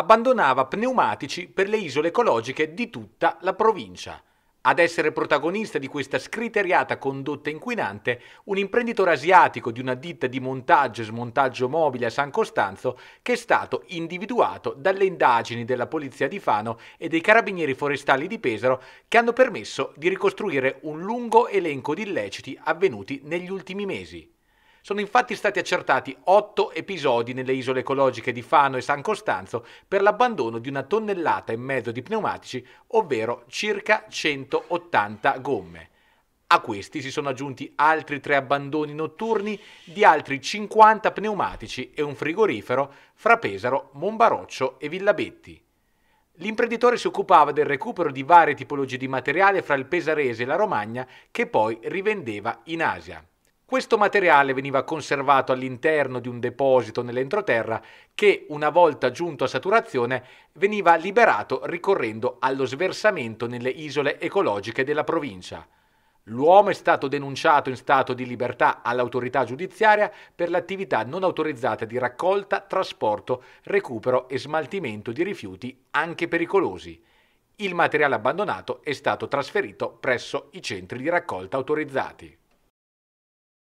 abbandonava pneumatici per le isole ecologiche di tutta la provincia. Ad essere protagonista di questa scriteriata condotta inquinante, un imprenditore asiatico di una ditta di montaggio e smontaggio mobile a San Costanzo che è stato individuato dalle indagini della Polizia di Fano e dei Carabinieri Forestali di Pesaro che hanno permesso di ricostruire un lungo elenco di illeciti avvenuti negli ultimi mesi. Sono infatti stati accertati otto episodi nelle isole ecologiche di Fano e San Costanzo per l'abbandono di una tonnellata e mezzo di pneumatici, ovvero circa 180 gomme. A questi si sono aggiunti altri tre abbandoni notturni di altri 50 pneumatici e un frigorifero fra Pesaro, Monbaroccio e Villabetti. L'imprenditore si occupava del recupero di varie tipologie di materiale fra il Pesarese e la Romagna che poi rivendeva in Asia. Questo materiale veniva conservato all'interno di un deposito nell'entroterra che, una volta giunto a saturazione, veniva liberato ricorrendo allo sversamento nelle isole ecologiche della provincia. L'uomo è stato denunciato in stato di libertà all'autorità giudiziaria per l'attività non autorizzata di raccolta, trasporto, recupero e smaltimento di rifiuti anche pericolosi. Il materiale abbandonato è stato trasferito presso i centri di raccolta autorizzati.